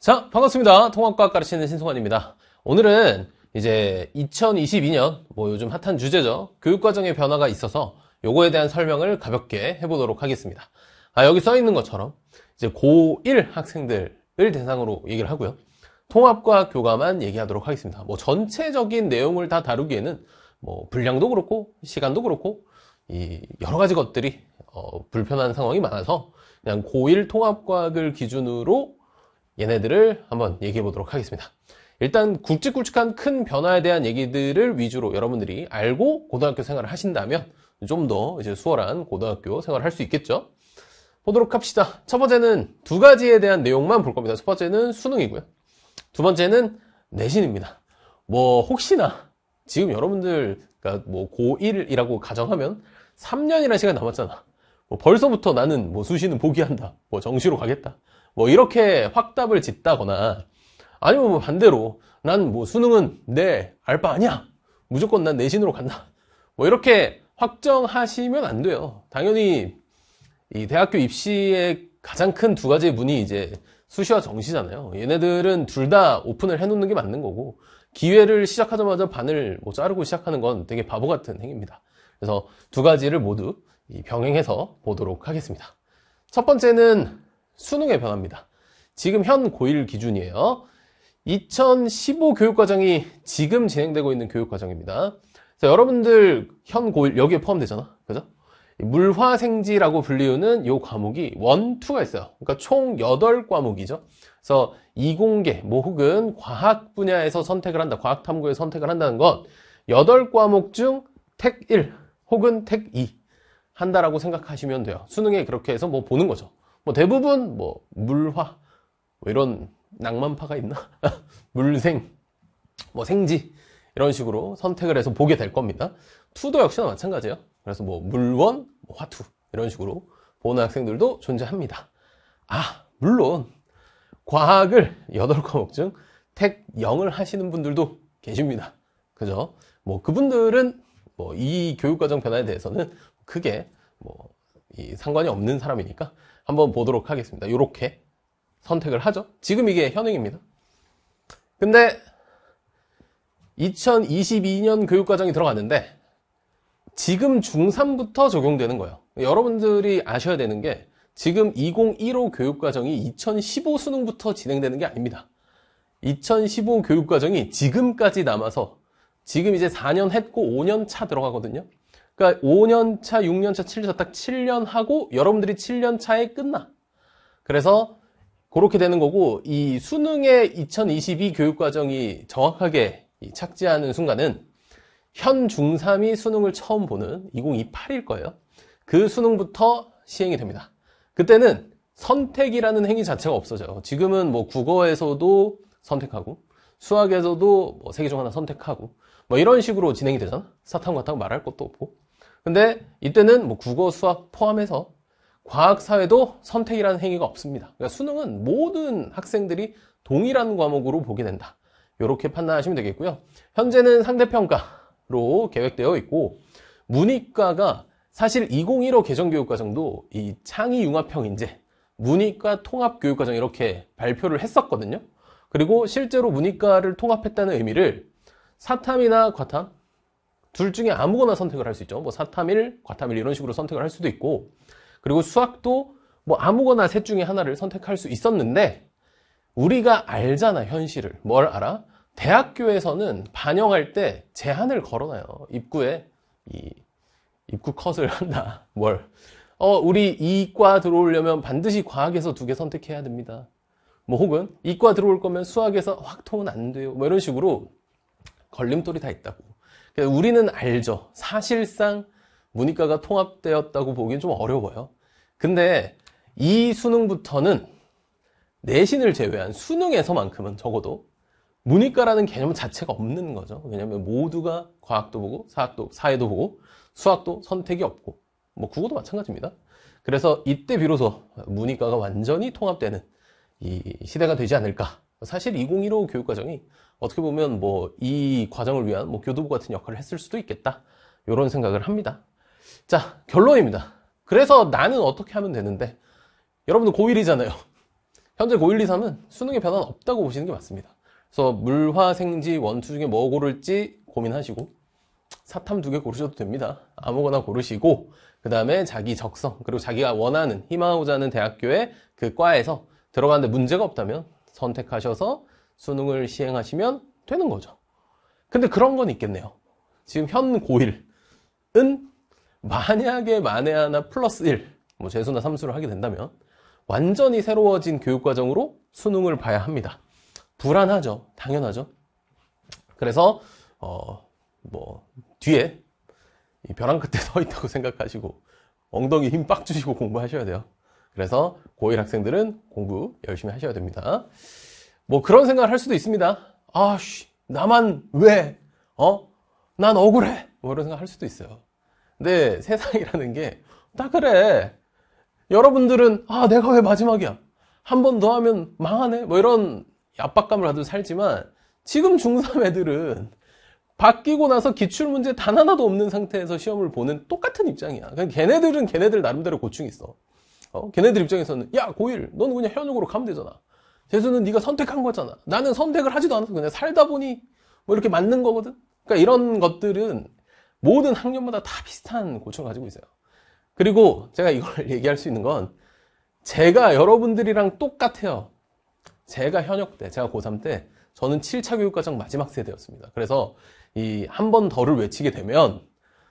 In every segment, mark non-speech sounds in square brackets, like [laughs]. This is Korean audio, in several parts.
자, 반갑습니다. 통합과학 가르치는 신승환입니다 오늘은 이제 2022년 뭐 요즘 핫한 주제죠. 교육과정의 변화가 있어서 요거에 대한 설명을 가볍게 해보도록 하겠습니다. 아, 여기 써 있는 것처럼 이제 고1 학생들을 대상으로 얘기를 하고요. 통합과학 교과만 얘기하도록 하겠습니다. 뭐 전체적인 내용을 다 다루기에는 뭐 분량도 그렇고 시간도 그렇고 이 여러 가지 것들이 어, 불편한 상황이 많아서 그냥 고1 통합과학을 기준으로 얘네들을 한번 얘기해 보도록 하겠습니다. 일단 굵직굵직한 큰 변화에 대한 얘기들을 위주로 여러분들이 알고 고등학교 생활을 하신다면 좀 더 이제 수월한 고등학교 생활을 할 수 있겠죠. 보도록 합시다. 첫 번째는 두 가지에 대한 내용만 볼 겁니다. 첫 번째는 수능이고요. 두 번째는 내신입니다. 뭐 혹시나 지금 여러분들 그러니까 뭐 고1이라고 가정하면 3년이라는 시간 남았잖아. 뭐 벌써부터 나는 뭐 수시는 포기한다. 뭐 정시로 가겠다. 뭐 이렇게 확답을 짓다거나 아니면 뭐 반대로 난 뭐 수능은 내 알바 아니야 무조건 난 내신으로 간다 뭐 이렇게 확정하시면 안 돼요 당연히 이 대학교 입시의 가장 큰 두가지 문이 이제 수시와 정시잖아요 얘네들은 둘 다 오픈을 해놓는 게 맞는 거고 기회를 시작하자마자 반을 뭐 자르고 시작하는 건 되게 바보 같은 행위입니다 그래서 두 가지를 모두 병행해서 보도록 하겠습니다 첫 번째는 수능의 변화입니다. 지금 현 고1 기준이에요. 2015 교육과정이 지금 진행되고 있는 교육과정입니다. 여러분들 현 고1 여기에 포함되잖아. 그죠? 물화생지라고 불리우는 이 과목이 원투가 있어요. 그러니까 총 8과목이죠. 그래서 이공계, 뭐 혹은 과학 분야에서 선택을 한다. 과학 탐구에 선택을 한다는 건 8과목 중 택 1 혹은 택 2 한다라고 생각하시면 돼요. 수능에 그렇게 해서 뭐 보는 거죠. 뭐 대부분 뭐 물화 뭐 이런 낭만파가 있나? [laughs] 물생, 뭐 생지 이런 식으로 선택을 해서 보게 될 겁니다. 투도 역시나 마찬가지예요. 그래서 뭐 물원, 뭐 화투 이런 식으로 보는 학생들도 존재합니다. 아 물론 과학을 8과목 중 택 0을 하시는 분들도 계십니다. 그죠? 뭐 그분들은 뭐 이 교육과정 변화에 대해서는 크게 뭐 상관이 없는 사람이니까 한번 보도록 하겠습니다. 이렇게 선택을 하죠. 지금 이게 현행입니다. 근데 2022년 교육과정이 들어갔는데 지금 중3부터 적용되는 거예요. 여러분들이 아셔야 되는 게 지금 2015 교육과정이 2015 수능부터 진행되는 게 아닙니다. 2015 교육과정이 지금까지 남아서 지금 이제 4년 했고 5년 차 들어가거든요. 그러니까 5년 차, 6년 차, 7년 차딱 7년 하고 여러분들이 7년 차에 끝나. 그래서 그렇게 되는 거고 이 수능의 2022 교육 과정이 정확하게 착지하는 순간은 현 중3이 수능을 처음 보는 2028일 거예요. 그 수능부터 시행이 됩니다. 그때는 선택이라는 행위 자체가 없어져요. 지금은 뭐 국어에서도 선택하고 수학에서도 뭐 세계 중 하나 선택하고 뭐 이런 식으로 진행이 되잖아. 사탕 과탕 말할 것도 없고. 근데 이때는 뭐 국어, 수학 포함해서 과학, 사회도 선택이라는 행위가 없습니다. 그러니까 수능은 모든 학생들이 동일한 과목으로 보게 된다. 이렇게 판단하시면 되겠고요. 현재는 상대평가로 계획되어 있고 문이과가 사실 2015 개정교육과정도 이 창의융합형인제, 문이과 통합교육과정 이렇게 발표를 했었거든요. 그리고 실제로 문이과를 통합했다는 의미를 사탐이나 과탐, 둘 중에 아무거나 선택을 할 수 있죠. 뭐 사탐일, 과탐일 이런 식으로 선택을 할 수도 있고 그리고 수학도 뭐 아무거나 셋 중에 하나를 선택할 수 있었는데 우리가 알잖아 현실을 뭘 알아? 대학교에서는 반영할 때 제한을 걸어놔요 입구에 이 입구 컷을 [laughs] 한다 뭘? 어 우리 이과 들어오려면 반드시 과학에서 두 개 선택해야 됩니다 뭐 혹은 이과 들어올 거면 수학에서 확통은 안 돼요 뭐 이런 식으로 걸림돌이 다 있다고 그러니까 우리는 알죠. 사실상 문이과가 통합되었다고 보기엔 좀 어려워요. 근데 이 수능부터는 내신을 제외한 수능에서만큼은 적어도 문이과라는 개념 자체가 없는 거죠. 왜냐하면 모두가 과학도 보고 사학도 사회도 보고 수학도 선택이 없고 뭐 국어도 마찬가지입니다. 그래서 이때 비로소 문이과가 완전히 통합되는 이 시대가 되지 않을까. 사실 2015 교육과정이 어떻게 보면 뭐 이 과정을 위한 뭐교도부 같은 역할을 했을 수도 있겠다. 이런 생각을 합니다. 자, 결론입니다. 그래서 나는 어떻게 하면 되는데 여러분들 고1이잖아요. [laughs] 현재 고1, 2, 3은 수능의 변화는 없다고 보시는 게 맞습니다. 그래서 물화, 생지, 원투 중에 뭐 고를지 고민하시고 사탐 두 개 고르셔도 됩니다. 아무거나 고르시고 그 다음에 자기 적성 그리고 자기가 원하는 희망하고자 하는 대학교의 그 과에서 들어가는데 문제가 없다면 선택하셔서 수능을 시행하시면 되는 거죠. 근데 그런 건 있겠네요. 지금 현 고1은 만약에 만에 하나 플러스 1, 뭐 재수나 삼수를 하게 된다면 완전히 새로워진 교육과정으로 수능을 봐야 합니다. 불안하죠. 당연하죠. 그래서 어, 뭐 뒤에 벼랑 끝에 [laughs] 서 있다고 생각하시고 엉덩이 힘 빡 주시고 공부하셔야 돼요. 그래서 고1 학생들은 공부 열심히 하셔야 됩니다. 뭐 그런 생각을 할 수도 있습니다. 아씨, 나만 왜? 어? 난 억울해. 뭐 이런 생각 할 수도 있어요. 근데 세상이라는 게 딱 그래. 여러분들은 아 내가 왜 마지막이야? 한 번 더 하면 망하네. 뭐 이런 압박감을 가지고 살지만 지금 중3 애들은 바뀌고 나서 기출문제 단 하나도 없는 상태에서 시험을 보는 똑같은 입장이야. 그냥 그러니까 걔네들은 걔네들 나름대로 고충이 있어. 어? 걔네들 입장에서는 야 고1 넌 그냥 현역으로 가면 되잖아. 재수는 네가 선택한 거잖아. 나는 선택을 하지도 않아서 그냥 살다 보니 뭐 이렇게 맞는 거거든. 그러니까 이런 것들은 모든 학년마다 다 비슷한 고충을 가지고 있어요. 그리고 제가 이걸 [laughs] 얘기할 수 있는 건 제가 여러분들이랑 똑같아요. 제가 현역 때, 제가 고3 때 저는 7차 교육과정 마지막 세대였습니다. 그래서 이 한 번 더를 외치게 되면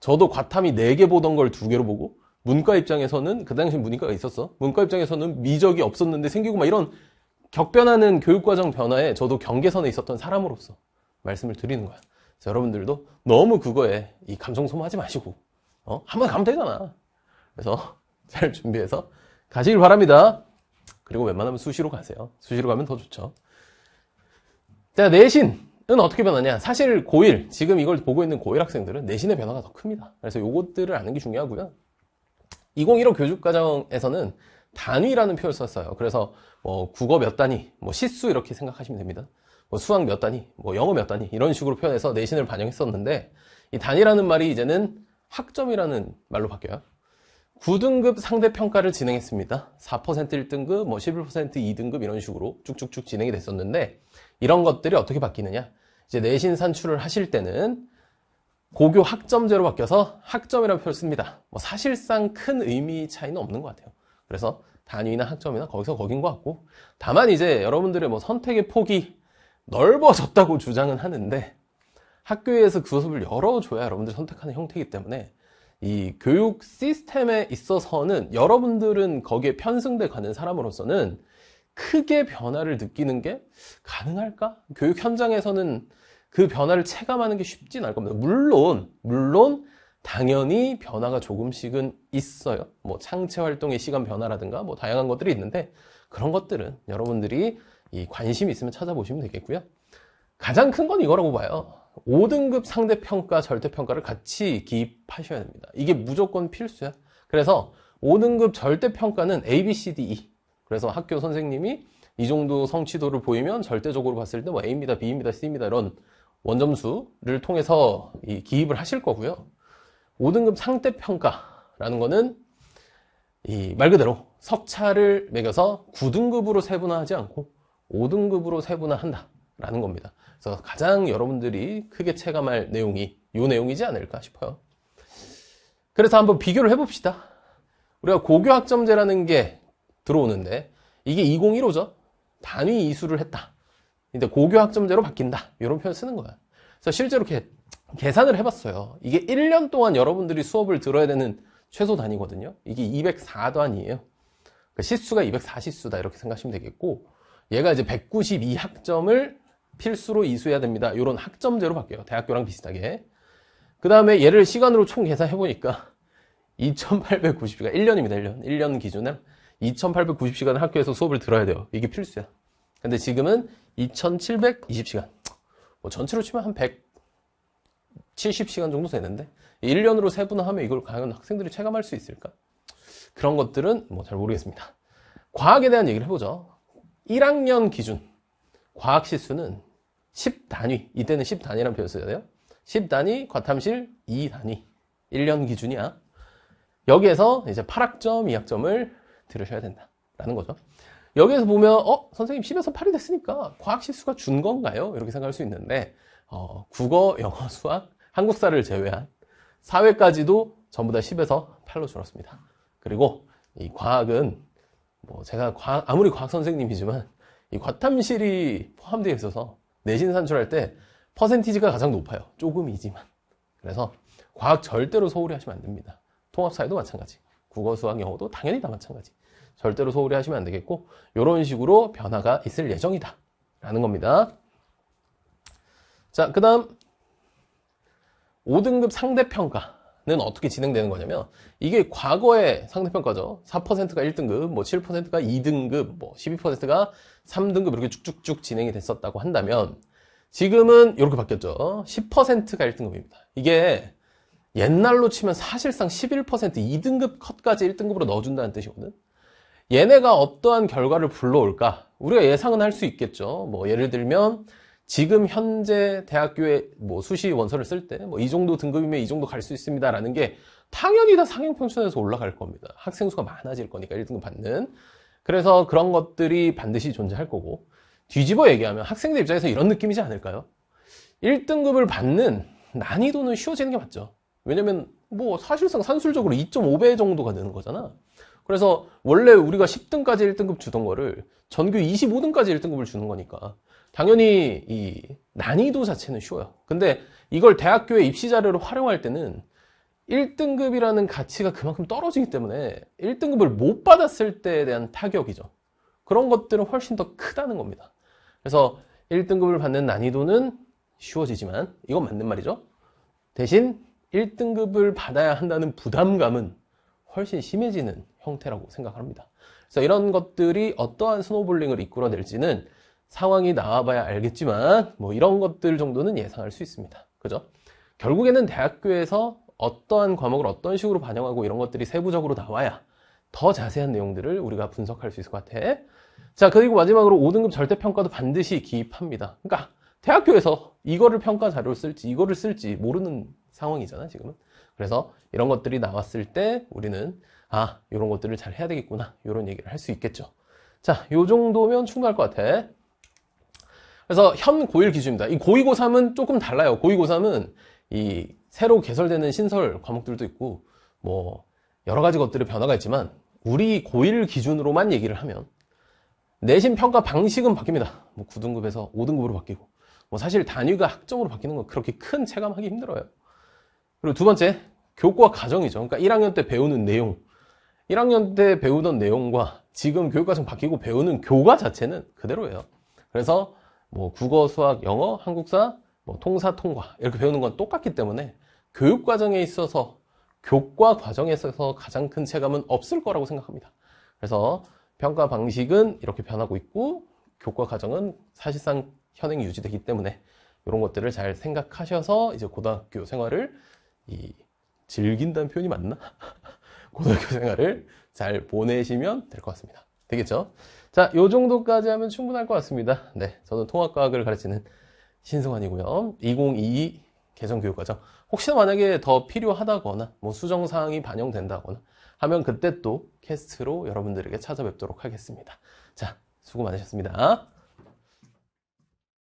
저도 과탐이 4개 보던 걸 2개로 보고 문과 입장에서는 그 당시 문과가 있었어. 문과 입장에서는 미적이 없었는데 생기고 막 이런 격변하는 교육과정 변화에 저도 경계선에 있었던 사람으로서 말씀을 드리는 거야. 그래서 여러분들도 너무 그거에 이감성 소모하지 마시고 어? 한번 가면 되잖아. 그래서 [laughs] 잘 준비해서 가시길 바랍니다. 그리고 웬만하면 수시로 가세요. 수시로 가면 더 좋죠. 자, 내신은 어떻게 변하냐? 사실 고1, 지금 이걸 보고 있는 고1 학생들은 내신의 변화가 더 큽니다. 그래서 요것들을 아는 게 중요하고요. 2015 교육과정에서는 단위라는 표현을 썼어요. 그래서 뭐 국어 몇 단위, 뭐 시수 이렇게 생각하시면 됩니다. 뭐 수학 몇 단위, 뭐 영어 몇 단위 이런 식으로 표현해서 내신을 반영했었는데 이 단위라는 말이 이제는 학점이라는 말로 바뀌어요. 9등급 상대평가를 진행했습니다. 4% 1등급, 뭐11% 2등급 이런 식으로 쭉쭉쭉 진행이 됐었는데 이런 것들이 어떻게 바뀌느냐? 이제 내신 산출을 하실 때는 고교 학점제로 바뀌어서 학점이라는 표현을 씁니다. 뭐 사실상 큰 의미 차이는 없는 것 같아요. 그래서 단위나 학점이나 거기서 거긴 것 같고 다만 이제 여러분들의 뭐 선택의 폭이 넓어졌다고 주장은 하는데 학교에서 그 수업을 열어줘야 여러분들이 선택하는 형태이기 때문에 이 교육 시스템에 있어서는 여러분들은 거기에 편승돼 가는 사람으로서는 크게 변화를 느끼는 게 가능할까? 교육 현장에서는 그 변화를 체감하는 게 쉽진 않을 겁니다. 물론, 물론 당연히 변화가 조금씩은 있어요. 뭐 창체 활동의 시간 변화라든가 뭐 다양한 것들이 있는데 그런 것들은 여러분들이 이 관심 이 있으면 찾아보시면 되겠고요. 가장 큰 건 이거라고 봐요. 5등급 상대평가, 절대평가를 같이 기입하셔야 됩니다. 이게 무조건 필수야. 그래서 5등급 절대평가는 A, B, C, D, E. 그래서 학교 선생님이 이 정도 성취도를 보이면 절대적으로 봤을 때 뭐 A입니다, B입니다, C입니다 이런 원점수를 통해서 기입을 하실 거고요. 5등급 상대평가라는 거는 이말 그대로 석차를 매겨서 9등급으로 세분화하지 않고 5등급으로 세분화한다라는 겁니다. 그래서 가장 여러분들이 크게 체감할 내용이 이 내용이지 않을까 싶어요. 그래서 한번 비교를 해봅시다. 우리가 고교학점제라는 게 들어오는데 이게 2015죠. 단위 이수를 했다. 근데 고교학점제로 바뀐다. 이런 표현 쓰는 거야. 그래서 실제로 이렇게 계산을 해봤어요 이게 1년 동안 여러분들이 수업을 들어야 되는 최소 단위거든요 이게 204단이에요 그 그러니까 시수가 204시수다 이렇게 생각하시면 되겠고 얘가 이제 192학점을 필수로 이수해야 됩니다 이런 학점제로 바뀌어요 대학교랑 비슷하게 그 다음에 얘를 시간으로 총 계산해보니까 2890시간 1년입니다 1년 1년 기준은 2890시간 을 학교에서 수업을 들어야 돼요 이게 필수야 근데 지금은 2720시간 뭐 전체로 치면 한 100, 70시간 정도 되는데 1년으로 세분화하면 이걸 과연 학생들이 체감할 수 있을까? 그런 것들은 뭐 잘 모르겠습니다. 과학에 대한 얘기를 해보죠. 1학년 기준 과학 시수는 10단위 이때는 10단위란 배웠어야 돼요. 10단위 과탐실 2단위 1년 기준이야. 여기에서 이제 8학점, 2학점을 들으셔야 된다라는 거죠. 여기에서 보면 어 선생님 10에서 8이 됐으니까 과학 실수가 준 건가요? 이렇게 생각할 수 있는데 어, 국어, 영어, 수학, 한국사를 제외한 사회까지도 전부 다 10에서 8로 줄었습니다. 그리고 이 과학은 뭐 제가 과학, 아무리 과학 선생님이지만 이 과탐실이 포함되어 있어서 내신 산출할 때 퍼센티지가 가장 높아요. 조금이지만. 그래서 과학 절대로 소홀히 하시면 안 됩니다. 통합사회도 마찬가지. 국어, 수학, 영어도 당연히 다 마찬가지. 절대로 소홀히 하시면 안 되겠고 이런 식으로 변화가 있을 예정이다. 라는 겁니다. 자, 그 다음 5등급 상대평가는 어떻게 진행되는 거냐면 이게 과거의 상대평가죠. 4%가 1등급, 뭐 7%가 2등급, 뭐 12%가 3등급 이렇게 쭉쭉쭉 진행이 됐었다고 한다면 지금은 이렇게 바뀌었죠. 10%가 1등급입니다. 이게 옛날로 치면 사실상 11% 2등급 컷까지 1등급으로 넣어준다는 뜻이거든. 얘네가 어떠한 결과를 불러올까? 우리가 예상은 할 수 있겠죠. 뭐 예를 들면 지금 현재 대학교에 뭐 수시 원서를 쓸 때 뭐 이 정도 등급이면 이 정도 갈 수 있습니다라는 게 당연히 다 상향 평준에서 올라갈 겁니다. 학생 수가 많아질 거니까 1등급 받는. 그래서 그런 것들이 반드시 존재할 거고 뒤집어 얘기하면 학생들 입장에서 이런 느낌이지 않을까요? 1등급을 받는 난이도는 쉬워지는 게 맞죠. 왜냐면 뭐 사실상 산술적으로 2.5배 정도가 되는 거잖아. 그래서 원래 우리가 10등까지 1등급 주던 거를 전교 25등까지 1등급을 주는 거니까 당연히 이 난이도 자체는 쉬워요. 근데 이걸 대학교의 입시 자료로 활용할 때는 1등급이라는 가치가 그만큼 떨어지기 때문에 1등급을 못 받았을 때에 대한 타격이죠. 그런 것들은 훨씬 더 크다는 겁니다. 그래서 1등급을 받는 난이도는 쉬워지지만 이건 맞는 말이죠. 대신 1등급을 받아야 한다는 부담감은 훨씬 심해지는 형태라고 생각합니다. 그래서 이런 것들이 어떠한 스노볼링을 이끌어낼지는 상황이 나와봐야 알겠지만 뭐 이런 것들 정도는 예상할 수 있습니다. 그죠? 결국에는 대학교에서 어떠한 과목을 어떤 식으로 반영하고 이런 것들이 세부적으로 나와야 더 자세한 내용들을 우리가 분석할 수 있을 것 같아. 자, 그리고 마지막으로 5등급 절대평가도 반드시 기입합니다. 그러니까 대학교에서 이거를 평가 자료를 쓸지 이거를 쓸지 모르는 상황이잖아, 지금은. 그래서 이런 것들이 나왔을 때 우리는 아, 이런 것들을 잘 해야 되겠구나. 이런 얘기를 할 수 있겠죠. 자, 요 정도면 충분할 것 같아. 그래서 현고1 기준입니다. 이 고2고3은 조금 달라요. 고2고3은 이 새로 개설되는 신설 과목들도 있고 뭐 여러 가지 것들의 변화가 있지만 우리 고1 기준으로만 얘기를 하면 내신 평가 방식은 바뀝니다. 뭐 9등급에서 5등급으로 바뀌고 뭐 사실 단위가 학점으로 바뀌는 건 그렇게 큰 체감하기 힘들어요. 그리고 두 번째 교과 과정이죠. 그러니까 1학년 때 배우는 내용 1학년 때 배우던 내용과 지금 교육과정 바뀌고 배우는 교과 자체는 그대로예요. 그래서 뭐 국어, 수학, 영어, 한국사, 뭐 통사, 통과 이렇게 배우는 건 똑같기 때문에 교육 과정에 있어서 교과 과정에 있어서 가장 큰 체감은 없을 거라고 생각합니다. 그래서 평가 방식은 이렇게 변하고 있고 교과 과정은 사실상 현행 유지되기 때문에 이런 것들을 잘 생각하셔서 이제 고등학교 생활을 이 즐긴다는 표현이 맞나? [laughs] 고등학교 생활을 잘 보내시면 될 것 같습니다. 되겠죠? 자, 요 정도까지 하면 충분할 것 같습니다. 네, 저는 통합과학을 가르치는 신승환이고요. 2022 개정교육과정. 혹시나 만약에 더 필요하다거나 뭐 수정사항이 반영된다거나 하면 그때 또 캐스트로 여러분들에게 찾아뵙도록 하겠습니다. 자, 수고 많으셨습니다.